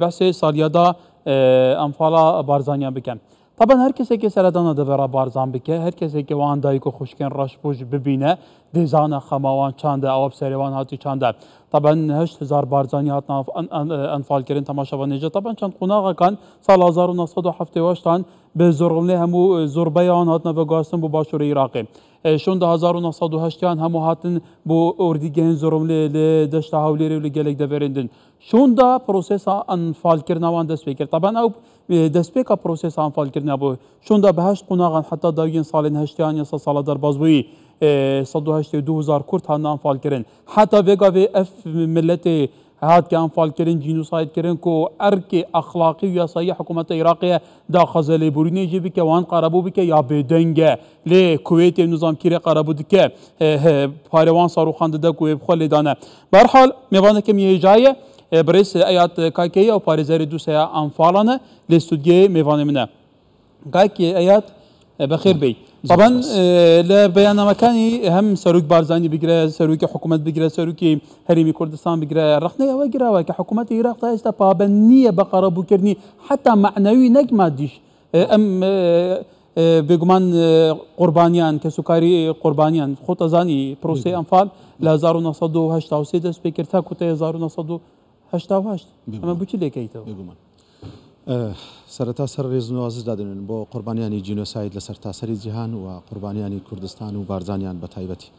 بحث سالیادا انفالا بارزانیان بکن طبعا هر کسی که سردان دوره بارزان بکه هر کسی که وان دایکو خوشکن راش بوش ببینه دیزان خماوان چانده اواب سریوان هاتی چانده طبعا هشت هزار بارزانی هات انفال کرن تماشا و نجه طبعا چند قناغ کن سال 1978 به زرغنه همو زربه آن هات نفه گاسم بو باشور عراقی 16980 همو هاتن بو اردیگهن زرملی لی دشت هاولیری و لی گلک دورندن شوندا پروسس انفال کردن وان دست بکر طبعا او دست بکا پروسس انفال کردن بو شوندا بهشت قناغن حتی داوین سالین هشتیان یا سال در بازویی 182 هزار کرد هنان انفال کردن حتی اف ملت هات کە ئەم فالکردن جینوسایدکردن کۆ ئەرکێ ئەخلاقی و یاسایی حکوومەتە عێراقیە داخەزە لێبورینێژی بکەوان قەرەبوو بکە یا بێدەنگە لێ کوێتێ نوزانکیرە قەرەبوو دکە پارێوان ساڕوخان دەدە کوێ بخۆ لێدانە بەرحال میێوانەکەم یێژایە برێس ئەیات کاکەی ئەو پارێزاری دووسەیە ئەمفاڵانە لێ سوودگەی میێوانێ منە گایکی ئەیات بەخێر بی بەبەن لە بەیانامەکانی هەم سەرک بارزانانی بگرە سەرروکی حکوومەت بگرە سەرروکی هەرمی کوردستان بگرە ڕخنەی ئەوە گراوە کە حکوومەت عێراق تا ئێستا پابەن نییە بە قەرەبووکردنی حتا معنەوی نەگمادیش قربانيان بێگومان قوربانیان کە سوکاری قوربانیان خۆتەزانی پرۆسی ئەمفال لە 1970 دەست پێکرد تا کوتە 1970 ئەمە بچی لێکەیتەوە بگومان سەرەتا سەر ڕێزنوازدا دەنن بۆ قوربانیانی جینۆسایت لە سەر تاسەری جیهان و قوربانیانی کوردستان و بارزانیان بە تایبەتی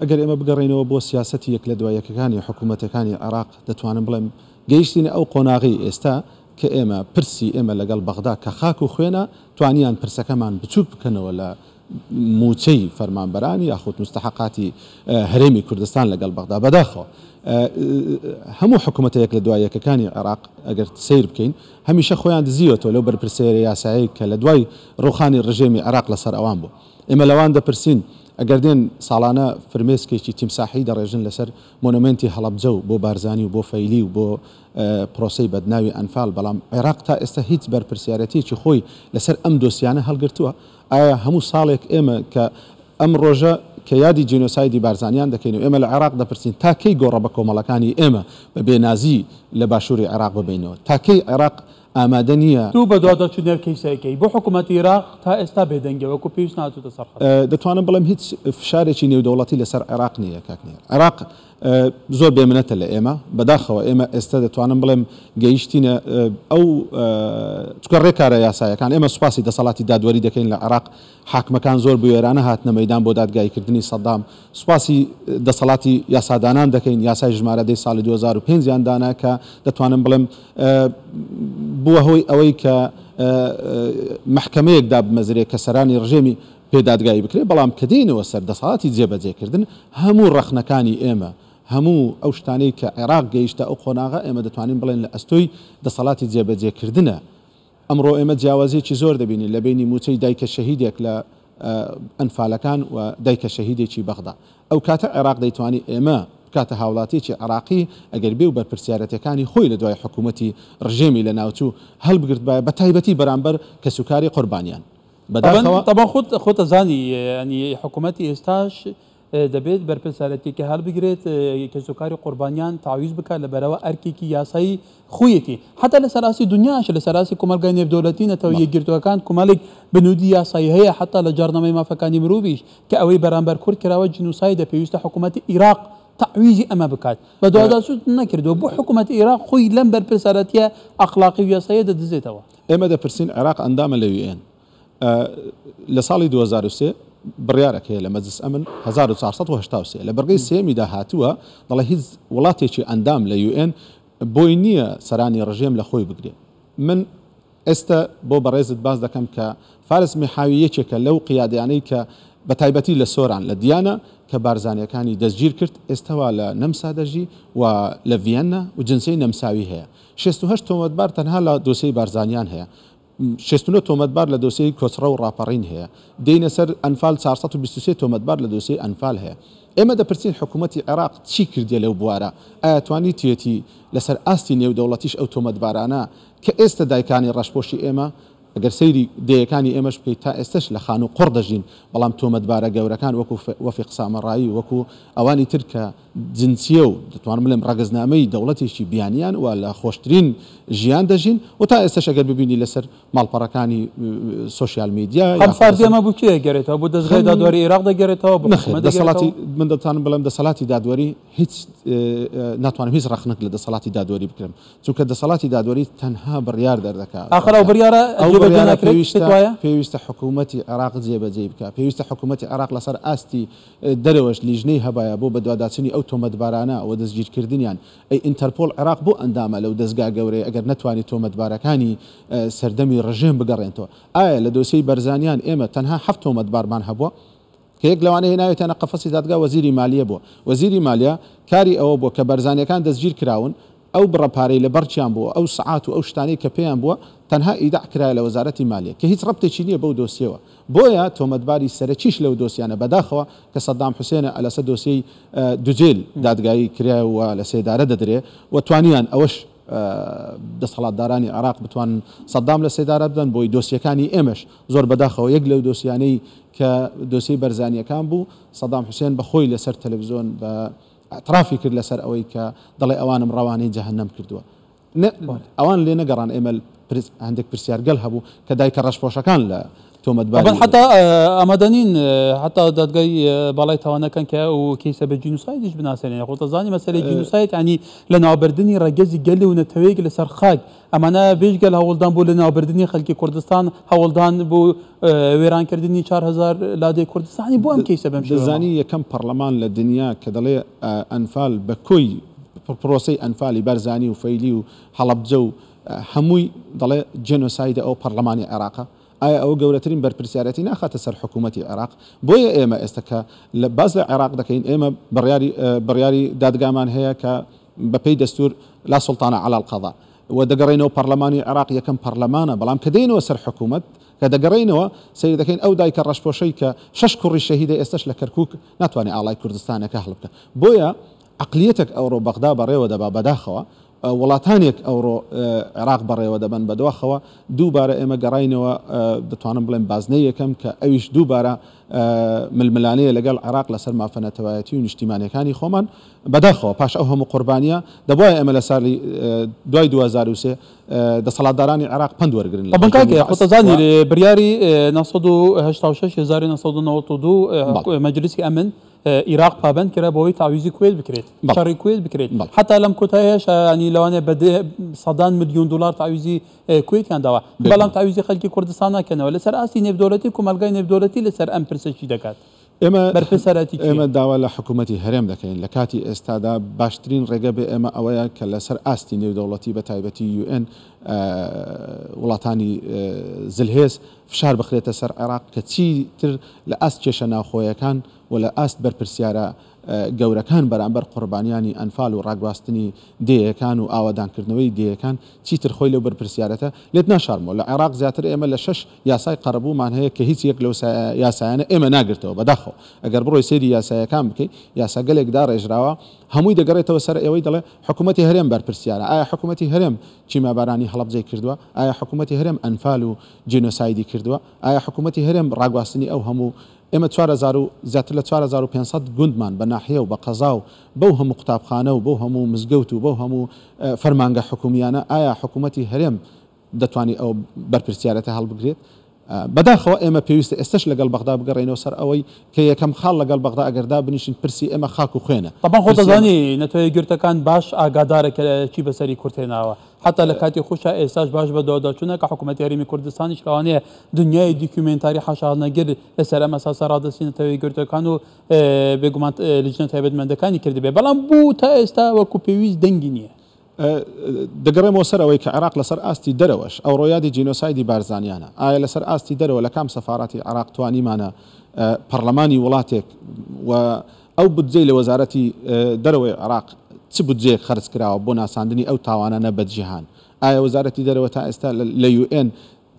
ئەگەر ئێمە بگەڕێنەوە بۆ سیاستی یەک لە دوایەکەکانی حکوومەتەکانی عراق دەتوانم بڵێم گەیشتینە ئەو قۆناغی ئێستا کە ئێمە پرسی ئێمە لەگەڵ بەغدا کە خاک و خوێنە توانیان پرسەکەمان بچوک بکەنەوە لە موچەی فەرمانبەرانی یاخود مستحقاتی هەرێمی کوردستان لەگەڵ بەغدا بەداخەوە هەموو حکوومەتەیەک لە دوای یەکەکانی عراق ئەگەر سیر بکەین هەمیشە خۆیان دزیوەوە لەو بەرپرسێرە یاسایی کە لە دوای ڕوخانی ڕژێمی عراق لەسەر ئەوان بوو ئێمە لەوان دەپرسین ئەگەر دێن ساڵانە فرمێسکێکی تیمساحی دەڕێژن لەسەر مۆنمنتی هەڵبجە و بۆ بارزانانی و بۆ فەیلی و بۆ پرۆسی بەدناوی ئەنفال بەڵام عێراق تا ئێستا هیچ بەرپسیارەتێکی خۆی لەسەر ئەم دۆسیانە هەلگرتووە ئایا هەموو ساڵێک ئێمە کە ئەم ڕۆژە کە یادی جینۆسایدی بارزانیان دەکەین و ئێمە لە عراق دەپرسین تاکەی گۆڕە بە کۆمەڵەکانی ئێمە بە بێنازی لە باشووری عراق ببینەوە تاکەی عراق ئامادە نییە دوو بە دواداچ نێرکەیسەکەی بۆ حکوومەتی عراق تا ئێستا بێدەنگەوەکو پێش ناتوتە سەر دەتوانم بڵم هیچ فشارێکی نێودەوڵەتی لەسەر عراق نییە کاکنێ عراق زۆر بێمنەتە لە ئێمە بەداخەوە ئێمە ئێستا دەتوانم بڵێم گەیشتینە ئەو چکە ڕێکارە یاسایەکان ئێمە سوپاسی دەسەڵاتی دادوەری دەکەین لە عراق حاکمەکان زۆر بێرانە هاتنە مەدان بۆ دادگایکردنی سەدام سوپاسی دەسەڵاتی یاسادانان دەکەین یاسای ژمارە دەی ساڵی 2005یان دانا کە دەتوانم بڵێم بووە هۆی ئەوەی کە محکمەیەکدا بمەزرێ کە سەرانی ڕژێمی پێدادگایی بکرێت بەڵام کە دێنەوە سەر دەسەڵاتی جێبەجێکردن هەموو ڕەخنەکانی ئێمە هەموو ئەو شتانەی کە عێراق گەیشتە ئەو قۆناغا ئێمە دەتوانین بڵێن لە ئەستۆی دەسەڵاتی جێبەجێکردنە ئەمڕۆ ئێمە جیاوازیەکی زۆر دەبینی لە بینی موچەی دایکە شەهیدێک لە ئەنفالەکان و دایکە شەهیدێکی بەغدا ئەو کاتە عێراق دەیتوانانی ئێمە کاتە هاوڵاتێکی عراقی ئەگەر بێ و بەرپسیارەتەکانی خۆی لە دوای حکوومەتی ڕژێمی لە ناوچوو هەلبگرت بە تایبەتی بەرامبەر کە سوکاری قوربانیان بەدا خۆت خۆتە زانی ینی حکوومەتتی ئێستاش اه، دەبێت بەرپسارەتێکی هەڵبگرێت اه، کەسوکاری قوربانیان تاویز بکە لە بەرەوە ئەرکێکی یاسایی خویەتی حتا لە سەراسی دنیاش لە سەراسی کۆمەلگای نێودەوڵەتی نەتەوە یەکگرتوەکان کۆمەڵێک بنودی یاسایی هەیە حتا لە جارنامەی مافەکانی مرۆڤش کە ئەوەی بەرامبەر کورد کراوە جنوسای دەپێویستە حکوومەتتی عیراق تعویزی ئەمە بکات بە دوواداسوود نەکردو بۆ حکوومەت عێراق خۆی لەم بەرپسارەتە ئەخلاقی و یاسایە دەدزێتەوە ئێمە دەپرسین عێراق ئەندامە لە وێن اه، لە ساڵی 2023 بڕیارەك هەیە لە مەجلس ئەمن 1970 لە بەرگەی سێمیدا هاتووە دەڵێ هیچ وڵاتێکی ئەندام لە UN بۆی نییە سەرانی ڕژێم لە خۆی بگرێ من ئێستا بۆ بەڕێزت باز دەکەم کە فارس میحاوی یەکێکە لەو قیادیانەی کە بە تایبەتی لە سۆران لە دیانە کە بارزانەکانی دەستگیر کرد ئێستاوا لە نەمسادەژی و لە ڤێنە و جنسی نەمساوی هەیە 68 تۆمەتبار تەنها لە دۆسی بارزانیان هەیە شستونە تۆمەتبار لە دۆسی کۆچرە و ڕاپەڕین هەیە دینە سەر ئەنفال 423 تۆمەتبار لە دۆسی ئەنفال هەیە ئێمە دەپرسین حکوومەتتی عێراق چی کردی لەو بوارە ئاتوانی توێتی لەسەر ئاستی نێودەوڵەتیش ئەو تۆمەتبارانە کە ئێستا دایکانی ڕشپۆشی ئێمە ئەگەر سەیری دەیەکانی ئێمەش بکەیت تا ئێستش لە خان و قڕ دەژین بەڵام تۆمەتبارە گەورەکان وەکو وەفی قسامەڕایی وەکو ئەوانی ترکە جنسیە و دەتوانم بڵێم ڕگەزنامەی دەوڵەتێکی بیانیان و لە خۆشترین ژیان دەژین و تا ئێستش ئەگەر ببینی لەسەر ماڵپەڕەکانی اه، سوسیال میدیا ئەمفاردێمە بوو کێ گەرێتەوە بۆ دەستگای دادوەری عێراق دەگەرێتەوە دەسەڵاتی من دەتوانم بڵم دەسەڵاتی دادوەری هیچ اه، اه، ناتوانم هیچ ڕخنک لە دەسەڵاتی دادوەری بکرم چونکە دەسەڵاتی دادوەری تەنها بڕیار دەردەکات ئاخرا بریارە پێویستە حکوومەتتی عراق جێبەجێ بکە پێویستە حکوومەتتی عراق لەسەر ئاستی دەرەوەش لیژنەی هەبایە بۆ بەدواداچنی ئەو تۆمەتبارانە ئەوە دەستگیرکردنیان ئەی ئینتەرپۆل عراق بۆ ئەندامە لەو دەستگا گەورەی ئەگەر نتوانانی تۆمەتبارەکانی سەردەمی ڕژێم بگەڕێنەوە ئایا لە دۆسی بەرزانیان ئێمە تەنها هەفت تۆمەتبارمان هەبووە کەیەک لەوانەیە ناوێتەنە قەفەسی دادگا وەزیری مالیە بووە وەزیری مالیە کاری ئەوە بۆ کە بەرزانەکان دەستگیر کراون ئەو بڕەپارەی لە بەرچیان بووە ئەو سعات و ئەو شتانی کە پێیان بووە تەنها ئیدا کرایە لە وەزارەتی مالیە کە هیچ ڕپتێکی نییە بەو دۆسیەوە بۆیە تۆمەتباری سەرچیش لەو دۆسیانە بەداخەوە کە سەدام حوسێنە ئەلەسە دۆسی دوجێل دادگایی کرایەوە لە سێدارە دەدرێ و توانیان ئەوەش دەسەڵاتدارانی عراق بتوان سەدام لە سێدارە بدەن بۆی دۆسیەکانی ئێمەش زۆر بەداخەوە یەک لەو دۆسیانەی کە دۆسی بەرزانیەکان بوو سەدام حوسێن بەخۆی لەسەر تەلەڤزیۆن بە اعترافي كرد لسر ئەوەی ضلي دەڵێ ئەوانم جهنم كردوا اوان لي نقران امل هەندێک پرسیار گەل هەبوو کە دایکە ڕەشپۆشەکان لە حتى حتا ئەمەدەنین حتا دادگای كان تاوانەکەن کە و کەیسە بە جینوسایدیش بناسێنێ خۆتەزانی مەسەری جینوسایت ئەنی لە ناوبردننی ڕگەزی گەلی و نەتەوەیەک لەسەر خاک ئەمانە بێژگەل هەوڵدان بۆ لە ناوبردننی خەلکی کوردستان هەوڵدان بۆ وێرانکردنی 4000 لادەی کوردستانی بۆ ئەم کەیسە بەم دەزانی یەکەم پەرلەمان لە دنیا کە دەڵێ آه، ئەنفال بە کۆی پروسی انفالی برزانی و فیلی و هەڵبجە و هەمووی دەڵێ جێنۆسایدە ئەو پەرلەمانی عێراقە ئایا ئەو گەورەترین بەرپسیارەتی ناخاتە سر حکومتی عراق بوی ایم ئێستەکە لە باز لە عێراق دەکەین بریاری بڕیاری دادگامان هیا کە بپی دستور لا سلطان علی القضا و دەگەڕێنەوە پەرلەمانی عراق یکم پارلمانه بلام کدین و سر حکومت که دگرین دەگەڕێنەوە سید دەکەین او دایکە رشپوشی کە شش شهید استش لکرکوک نتوانی علی ناتوانێت که حلب که بوی عقلەتێک ئەوڕۆ بەغدا بەڕێوە دەبا بەداخەوە وڵاتانێک ئەوڕۆ عێراق بەڕێوە دەبن بەدواخەوە دووبارە ئێمە گەڕینەوە بتوانم بڵێن بازنەی یەکەم کە ئەویش دووبارە ململانەیە لەگەڵ عراق لەسەر مافەنەتەوایەتی و نیشتیمانەکانی خۆمان بەداخەوە پاش ئەو هەموو قوربانیە دەبواە ئەمە لە سالی دوای 2023 دەسەڵاتدارانی عراق پند وەرگن لە بنکاکە قوتەزانی بریاری 1996 1992 مەجلیسی ئەمن عراق پابند کرا بەوەی تاویزی کوێل بکرێت بەڕی کوێل بکرێت حتا لەم کۆتایشانی لەوانێ بەدێ سەدان میلیون دلار تاویزی کوێتیان داوا بەڵام تاویزی خەلکی کوردستان ناکەنەوە لەسەر ئاستی نێبدۆڵەتی کومەلگای نێبدۆڵەتی لەسەر ئەم پرسەکی دەکات. ئێمە بەرپسەرەتی ئێمە داوا لە حکوومەتتی هەرێم دەکەین لە کاتی ئێستادا باشترین ڕێگە بێ ئێمە ئەوەیە کە لەسەر ئاستی نێودەوڵەتی بە تایبەتی UN وڵاتانی زلهێز فشار بخرێتە سەر عێراق کە چیتر لە ئاست کێشە ناوخۆیەکان و لە ئاست بەرپسیارە گەورەکان بەرامبەر قوربانیانی ئەنفال و ڕاگواستنی دەیەکان و ئاوادانکردنەوەی دەیەکان چیتر خۆی لەو بەرپسیارەتە لێت ناشارمەوە لە عێراق زیاتر ئێمە لە شش یاسای قەرەبوومان هەیە کە هیچ یەک لەو یاسایانە ئێمە ناگرتەوە بەداخۆ ئەگەر بڕۆی سێری یاسایەکان بکەیت یاساگەلێکدا ڕێژراوە هەمووی دەگەڕێتەوە سەر ئەوەی دەڵێ حکوومەتتی هەرێم بەرپسیارە ئایا حکوومەتتی هەرێم چیمەبارانی هەڵبجێ کردووە ئایا حکوومەتتی هەرێم ئەنفال و جینۆسایدی کردووە ئایا حکوومەتتی هەرێم ڕاگواستنی ئەو هەموو ئێمە 4 زیاتر لە 4500 گوندمان بە ناحیە و بە قەزا و بەو هەموو قوتابخانە و بەو هەموو مزگەوت و بەو هەموو فەرمانگە حکومیانە ئایا حکوومەتتی هەرێم دەتوانانی ئەو بەرپسیارەتە هەڵبگرێت بەداخەوە ئێمە پێویستە ئێستش لەگەڵ بەغدا بگەڕێنەوە سەر ئەوەی کە یەکەم خاڵ لەگەڵ بەغدا ئەگەردا بنیشین پرسی ئێمە خاک و خوێنە بەبان خۆ دەزانی نەتەوەی گرتەکان باش ئاگادارە کە چی بەسەری کورتێناوە حتا لە کاتی خوشە ئێساش باش بە داداچونە کە حکوومەت یاریمی کوردستانیش ڕوانەیە دنیای دیکومنتاری حەشانەگر لەسەر ئەمەساسا ڕادستینەوەی گرتەکان و بگومان لژنە تایبەتمەندەکانی کردی بێ بەڵام بوو تا ئێستا وەکو پێویست دەنگی نییە. دەگەڕێمەوە سەرەوەی کە عراق لەسەر ئاستی دەرەوەش ئەو ڕۆیادی جینۆسایدی بارزانیانە ئایا لەسەر ئاستی دەرەوە لە کام سەفاراتی عراق توانیمانە پەرلەمانی وڵاتێک و ئەو بودجەی لە وەزارەتی دەرەوەی عراق چ بودجێ خرج کراوە بۆ ناساندنی ئەو تاوانانە بەجیهان ئایا وەزارەتی دەرەوە تا ئێستا لە یN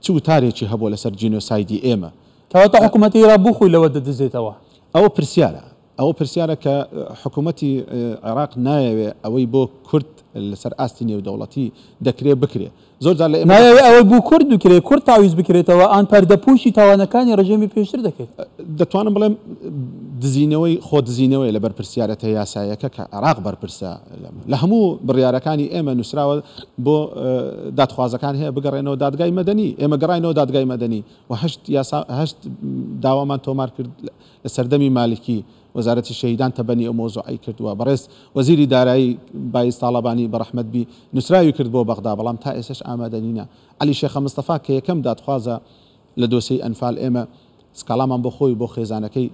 چ وتارێکی هەبوو لەسەر جینۆسایدی ئێمە تاواتە حکوومەتی را بخۆی لەوە دەدزێتەوە ئەوە پرسیارە ئەوە پرسیارە کە حکوومەتتی عێراق نایەوێ ئەوەی بۆ کورت لەسەر ئاستی نێودەوڵەتی دەکرێت بکرێت زۆر ئەوە بوو کورد دوکرێت کورد تاویز بکرێتەوە ئان پەردەپوشی تاوانەکانی ڕژێمی پێشتر دەکەێت دەتوانم بڵێم دزینەوەی خۆ دزینەوەی لە بەرپسیارەتە یاسایەکە کە عراق بەرپرسە لە هەموو بڕیارەکانی ئێمە نووسراوە بۆ دادخوازەکان هەیە بگەڕێنەوە دادگای مەدەنی ئێمە گەڕینەوە دادگای مەدەنی وهشت داوامان تۆمار کرد لە سەردەمی مالکی وەزارەتی شەیدان تەبنی ئەو مۆزۆعی کردووە بەڕێز وەزیری دارایی باعیس تاالبانی بەرەحمەدبی نووسراوی کرد بۆ بەغدا بەڵام تا ئێسش ئامادەنینە علی شێخە مستەفا کە یەکەم دادخوازە لە دۆسی ئەنفال ئێمە سکالامان بۆ خۆی بۆ خێزانەکەی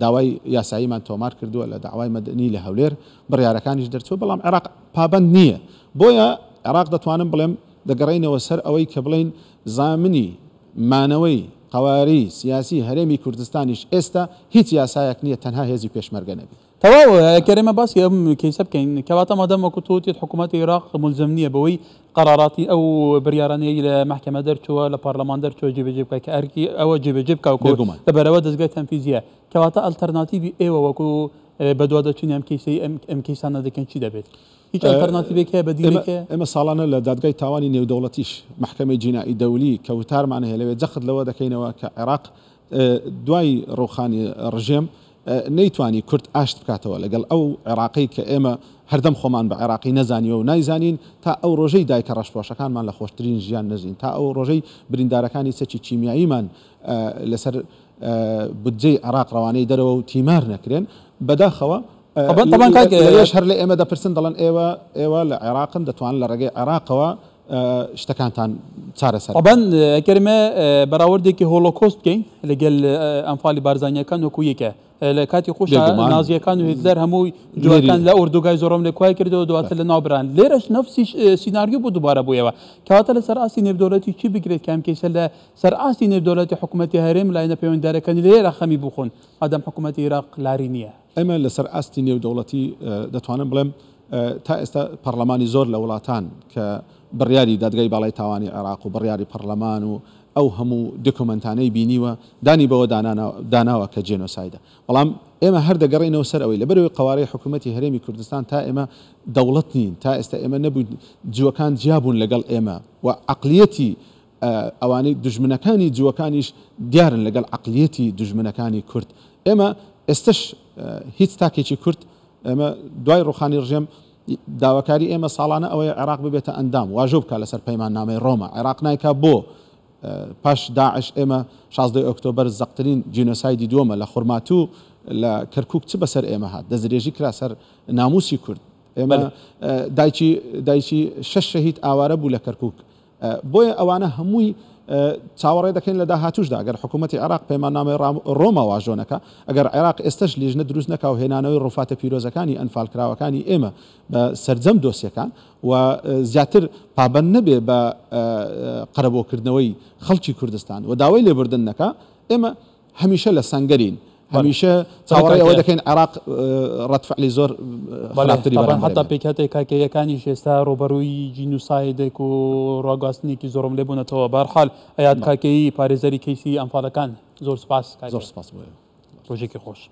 داوای یاساییمان تۆمار کردووە لە داوای مەدەنی لە هەولێر بڕیارەکانیش دەرچوە بەڵام عێراق پابند نییە بۆیە عێراق دەتوانم بڵێم دەگەڕینەوە سەر ئەوەی کە بڵین زامنی مانەوەی قواری سیاسی هەرێمی کوردستانیش ئێستا هیچ یاسایەک نییە تەنها هێزی پێشمەرگە نەبی طبعا كريمة باسي أم كيسب كاين كواتا مادام كتوتي حكومات العراق ملزمنية بوي قراراتي أو برياراني إلى محكمة درتو درتوا لبرلمان درتوا جيب جيب كأركي أو جيب جيب كاوكو لبروا دزغا تنفيذية كواتا الترناتيفي إيوا وكو بدوا دچونی ام كيسي ام کیسان دکن چی دبید هیچ الترناتیبی که بدیلی که اما سالانه لدادگای تاوانی نیو دولتیش محکمه جنایی دولی کوتار معنیه لوی زخد لو دکینه و که عراق إيه، دواي روخاني رجيم نەیتوانی کورت ئاشت بکاتەوە لەگەڵ ئەو عێراقی کە ئێمە هەردەم خۆمان بە عێراقی نەزانیەوە و نایزانین تا ئەو ڕۆژەی دایکە ڕەشپۆشەکانمان لە خۆشترین ژیان نەزین تا ئەو ڕۆژەی بریندارەکانی سەچی چیمیاییمان لەسەر بودجەی عراق ڕوانەی دەرەوە و تیمار نەکرێن بەداخەوە ش هەر لە ئێمە دەپرسن دەڵێن ئێوە ئێوە لە عێراقن دەتوان لە ڕێگەی عراقەوە شتەکانتان چارەسەر ئەبەن کەرمە بەراوردێکی هۆلۆکۆست بکەین لەگەل ئەمفالی بارزانانیەکان وەکو یەکە لە کاتی خۆش نازیەکان و هیتلەر هەمووی جوەکان لە ئۆردوگای زۆرم لە کوی کردەوە دواتە لە ناوبران لێرەش نفسی سینناریو بۆ دوبارە بوویەوە کاتە لە سەرڕاستی نێبدۆڵەتی چی بگرێت کام کێشە لە سەرڕاستی نێبدۆڵەتی حکوومەتتی هەرێم لایەنە پەیوەنددارەکانی لێرە خەمی بخۆن ئادەم حکوومەتتی عراق لاری نییە ئەمە لە سەر ئاستی نێودەوڵەتی دەتوانم بڵێم تا ئێستا پەرلەمانی زۆر لە وڵاتان کە بڕیاری دادگای باڵای تاوانی عراق و بڕیاری پەرلەمان و ئەو هەموو دکمنتانەی بینیوە دانی بەوە داناوە کە جێنۆسایدە بەڵام ئێمە هەر دەگەڕێنەوە سەر ئەوەی لە بەرەوەی قوارەی حکوومەتتی هەرێمی کوردستان تا ئێمە دەوڵەت نین تا ئێستا ئێمە نەبوو جوەکان جیابوون لەگەڵ ئێمە و عقلەتی ئەوانەی دژمنەکانی جوەکانیش دیارن لەگەڵ عقلەتی دژمنەکانی کورد ئێمە ئێستش هیچ تاکێکی کورد ئێمە دوای ڕوخانی ڕژێم داواکاری ئێمە ساڵانە ئەوەی عراق ببێتە ئەندام واژۆ بکە لەسەر پەیمان نامی ڕۆما عێراق نایکا بۆ پاش داعش ئێمە 16 ئۆکتۆبر زەقترین جینۆسایدی دووەمە لە خورماتوو لە کەرکک چ بەسەر ئێمە هات دەزرێژی کرا سەر ناموسی کورد ئێمە دایکی شش شەهید ئاوارە بوو لە کەرکک بۆیە ئەوانە هەمووی چاوەڕێ دەکەین لە داهاتوشدا ئەگەر حکوومەتتی عراق پەیمان نامی ڕۆما واژۆنەکە ئەگەر عێراق ئێستش لیژنە دروست نەکە و هێنانەوەی ڕفاتە پیرۆزەکانی ئەنفالکراوەکانی ئێمە بە سرجەم دۆسیەکان و زیاتر پابند نەبێ بە قەرەبۆکردنەوەی خەڵکی کوردستان و داوای لێبوردن نەکە ئێمە هەمیشە لە سنگەرین همیشه تاوری او دکین عراق رد فعلی زور خلاف طبعا حتی پیکاتی که که یکانیش است روبروی جنوساید کو راگاستنی زورم لبونه تو به حال ایاد که کی پاریزری کیسی انفالکان زور زور سپاس بوده روزی خوش